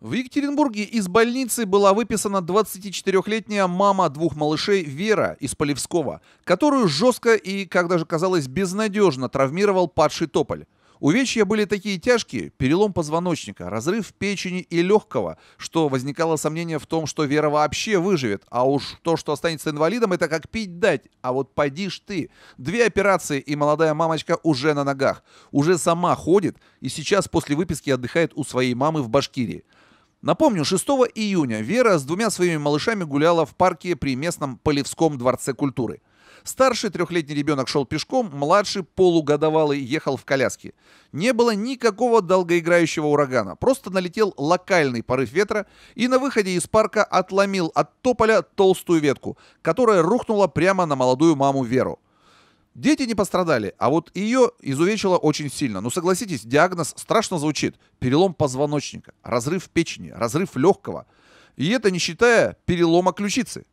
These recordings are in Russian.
В Екатеринбурге из больницы была выписана 24-летняя мама двух малышей Вера из Полевского, которую жестко и, как даже казалось, безнадежно травмировал падший тополь. Увечья были такие тяжкие, перелом позвоночника, разрыв печени и легкого, что возникало сомнение в том, что Вера вообще выживет, а уж то, что останется инвалидом, это как пить дать, а вот поди ж ты. Две операции, и молодая мамочка уже на ногах, уже сама ходит, и сейчас после выписки отдыхает у своей мамы в Башкирии. Напомню, 6 июня Вера с двумя своими малышами гуляла в парке при местном Полевском дворце культуры. Старший трехлетний ребенок шел пешком, младший полугодовалый ехал в коляске. Не было никакого долгоиграющего урагана, просто налетел локальный порыв ветра и на выходе из парка отломил от тополя толстую ветку, которая рухнула прямо на молодую маму Веру. Дети не пострадали, а вот ее изувечило очень сильно. Но ну, согласитесь, диагноз страшно звучит. Перелом позвоночника, разрыв печени, разрыв легкого. И это не считая перелома ключицы.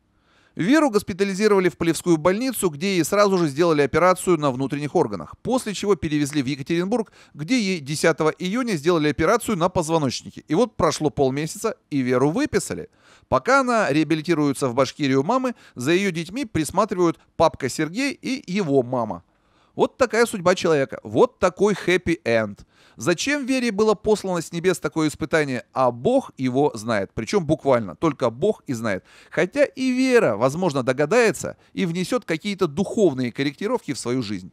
Веру госпитализировали в Полевскую больницу, где ей сразу же сделали операцию на внутренних органах, после чего перевезли в Екатеринбург, где ей 10 июня сделали операцию на позвоночнике. И вот прошло полмесяца, и Веру выписали. Пока она реабилитируется в Башкирии у мамы, за ее детьми присматривают папка Сергей и его мама. Вот такая судьба человека, вот такой хэппи-энд. Зачем Вере было послано с небес такое испытание, а Бог его знает. Причем буквально, только Бог и знает. Хотя и Вера, возможно, догадается и внесет какие-то духовные корректировки в свою жизнь.